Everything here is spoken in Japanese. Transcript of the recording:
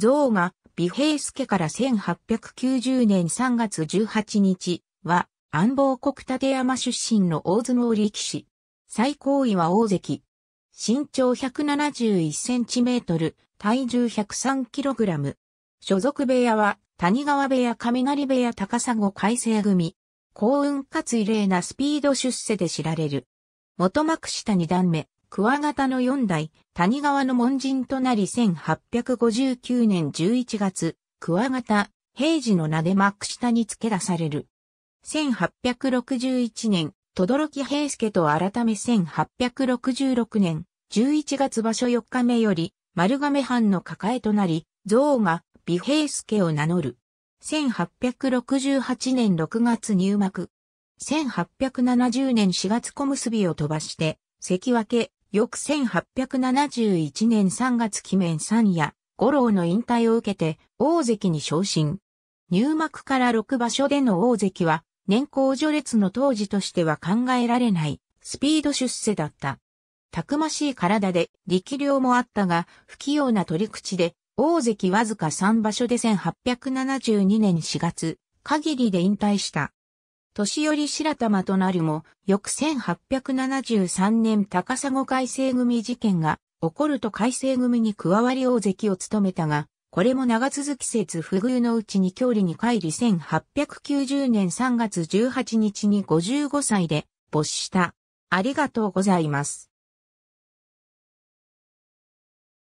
像が美平助から1890年3月18日は安房国立山出身の大相撲力士。最高位は大関。身長171センチメートル、体重103キログラム。所属部屋は谷川部屋雷部屋高砂改正組。幸運かつ異例なスピード出世で知られる。元幕下二段目、桑形の四代、谷川の門人となり1859年11月、桑形、平治の名で幕下に付け出される。1861年、轟平助と改め1866年、11月場所4日目より、丸亀藩の抱えとなり、像が美平助を名乗る。1868年6月入幕。1870年4月小結を飛ばして、関脇、翌1871年3月記念三夜、五郎の引退を受けて大関に昇進。入幕から6場所での大関は、年功序列の当時としては考えられない、スピード出世だった。たくましい体で力量もあったが、不器用な取り口で、大関わずか3場所で1872年4月、限りで引退した。年寄り白玉となるも、翌1873年高砂改正組事件が起こると改正組に加わり大関を務めたが、これも長続きせず不遇のうちに郷里に帰り1890年3月18日に55歳で没した。ありがとうございます。